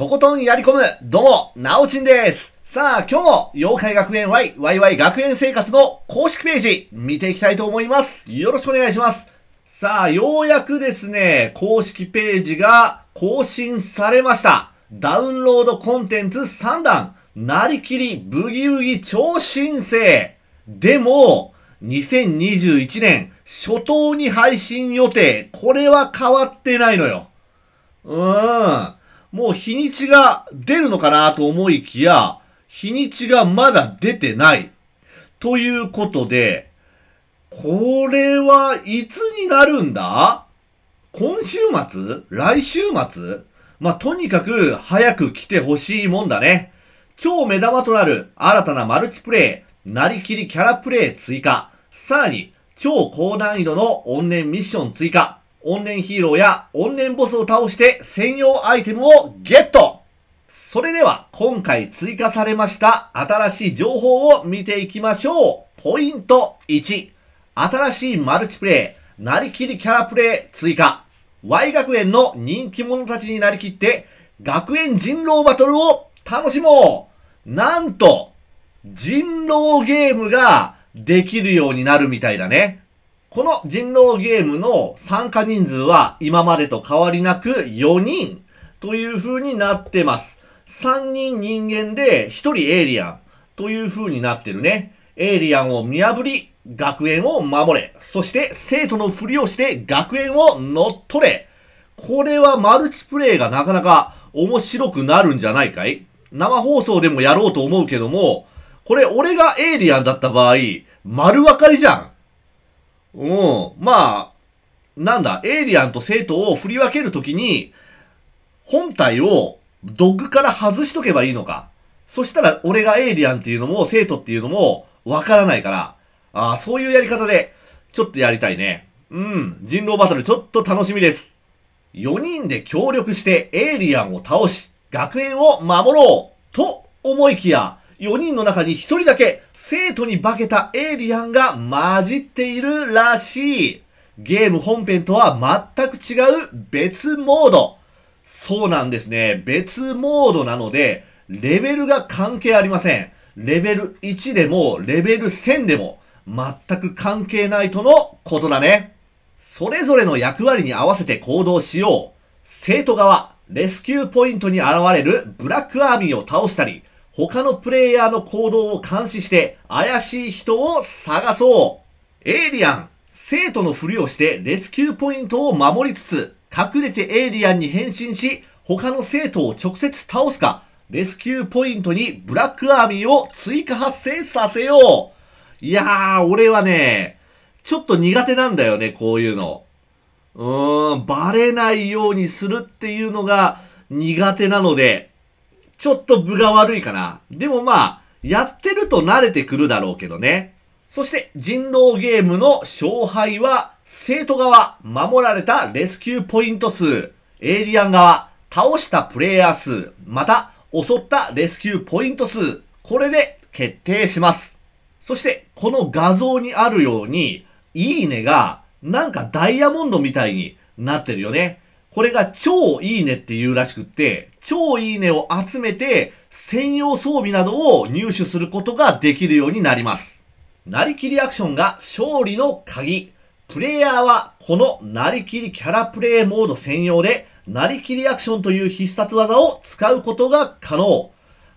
とことんやり込む、どうも、なおちんです。さあ、今日も、妖怪学園 Y、YY 学園生活の公式ページ、見ていきたいと思います。よろしくお願いします。さあ、ようやくですね、公式ページが更新されました。ダウンロードコンテンツ3段、なりきりブギウギ超新星。でも、2021年、初頭に配信予定、これは変わってないのよ。うーん。もう日にちが出るのかなと思いきや、日にちがまだ出てない。ということで、これはいつになるんだ今週末来週末まあ、とにかく早く来てほしいもんだね。超目玉となる新たなマルチプレイ、なりきりキャラプレイ追加、さらに超高難易度の怨念ミッション追加、怨念ヒーローや怨念ボスを倒して専用アイテムをゲットそれでは今回追加されました新しい情報を見ていきましょう。ポイント1。新しいマルチプレイ、なりきりキャラプレイ追加。Y 学園の人気者たちになりきって、学園人狼バトルを楽しもうなんと、人狼ゲームができるようになるみたいだね。この人狼ゲームの参加人数は今までと変わりなく4人という風になってます。3人人間で1人エイリアンという風になってるね。エイリアンを見破り、学園を守れ。そして生徒のふりをして学園を乗っ取れ。これはマルチプレイがなかなか面白くなるんじゃないかい生放送でもやろうと思うけども、これ俺がエイリアンだった場合、丸分かりじゃん。うん。まあ、なんだ、エイリアンと生徒を振り分けるときに、本体をドッグから外しとけばいいのか。そしたら俺がエイリアンっていうのも生徒っていうのもわからないから、ああ、そういうやり方でちょっとやりたいね。うん、人狼バトルちょっと楽しみです。4人で協力してエイリアンを倒し、学園を守ろうと思いきや、4人の中に1人だけ生徒に化けたエイリアンが混じっているらしい。ゲーム本編とは全く違う別モード。そうなんですね。別モードなので、レベルが関係ありません。レベル1でも、レベル1000でも、全く関係ないとのことだね。それぞれの役割に合わせて行動しよう。生徒側、レスキューポイントに現れるブラックアーミーを倒したり、他のプレイヤーの行動を監視して怪しい人を探そう。エイリアン、生徒のふりをしてレスキューポイントを守りつつ、隠れてエイリアンに変身し、他の生徒を直接倒すか、レスキューポイントにブラックアーミーを追加発生させよう。いやー、俺はね、ちょっと苦手なんだよね、こういうの。うーん、バレないようにするっていうのが苦手なので、ちょっと分が悪いかな。でもまあ、やってると慣れてくるだろうけどね。そして人狼ゲームの勝敗は、生徒側、守られたレスキューポイント数、エイリアン側、倒したプレイヤー数、また襲ったレスキューポイント数、これで決定します。そして、この画像にあるように、いいねが、なんかダイヤモンドみたいになってるよね。これが超いいねっていうらしくって、超いいねを集めて、専用装備などを入手することができるようになります。なりきりアクションが勝利の鍵。プレイヤーはこのなりきりキャラプレイモード専用で、なりきりアクションという必殺技を使うことが可能。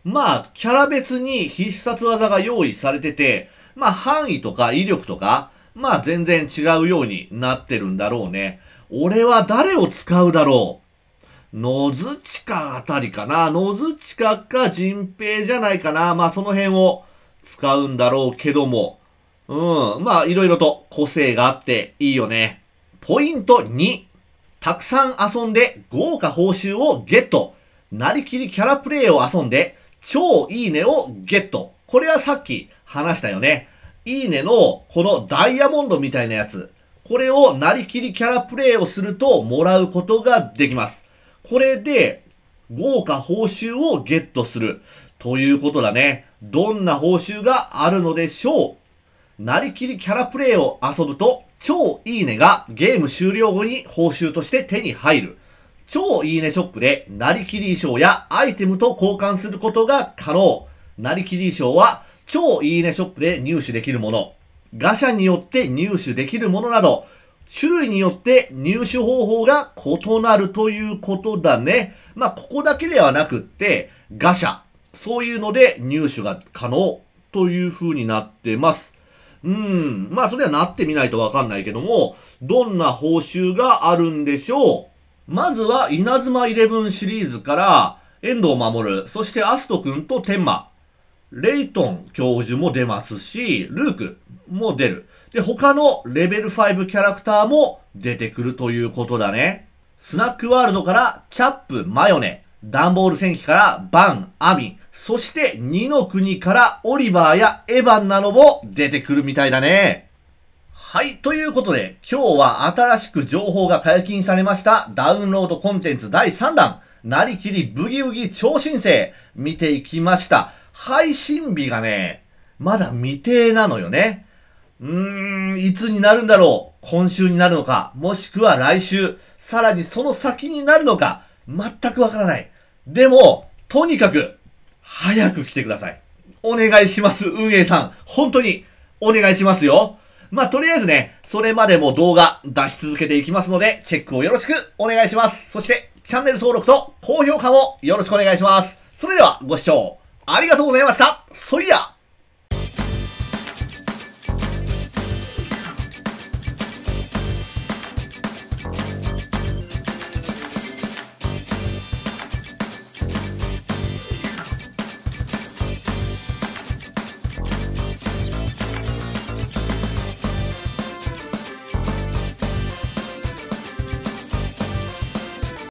まあ、キャラ別に必殺技が用意されてて、まあ範囲とか威力とか、まあ全然違うようになってるんだろうね。俺は誰を使うだろう野津地下あたりかな野津地下か陣平じゃないかなまあその辺を使うんだろうけども。うん。まあいろいろと個性があっていいよね。ポイント2。たくさん遊んで豪華報酬をゲット。なりきりキャラプレイを遊んで超いいねをゲット。これはさっき話したよね。いいねのこのダイヤモンドみたいなやつ。これをなりきりキャラプレイをするともらうことができます。これで豪華報酬をゲットするということだね。どんな報酬があるのでしょうなりきりキャラプレイを遊ぶと超いいねがゲーム終了後に報酬として手に入る。超いいねショップでなりきり衣装やアイテムと交換することが可能。なりきり衣装は超いいねショップで入手できるもの。ガシャによって入手できるものなど、種類によって入手方法が異なるということだね。まあ、ここだけではなくって、ガシャ、そういうので入手が可能という風になってます。うん。まあ、それはなってみないとわかんないけども、どんな報酬があるんでしょうまずは、稲妻イレブンシリーズから、遠藤守、そしてアスト君と天馬、レイトン教授も出ますし、ルーク、も出る。で、他のレベル5キャラクターも出てくるということだね。スナックワールドからチャップ、マヨネ、ダンボール戦記からバン、アミン、そして二の国からオリバーやエヴァンなども出てくるみたいだね。はい。ということで、今日は新しく情報が解禁されましたダウンロードコンテンツ第3弾、なりきりブギウギ超新星、見ていきました。配信日がね、まだ未定なのよね。うーん、いつになるんだろう今週になるのかもしくは来週さらにその先になるのか全くわからない。でも、とにかく、早く来てください。お願いします、運営さん。本当に、お願いしますよ。まあ、とりあえずね、それまでも動画出し続けていきますので、チェックをよろしくお願いします。そして、チャンネル登録と高評価もよろしくお願いします。それでは、ご視聴ありがとうございました。そいや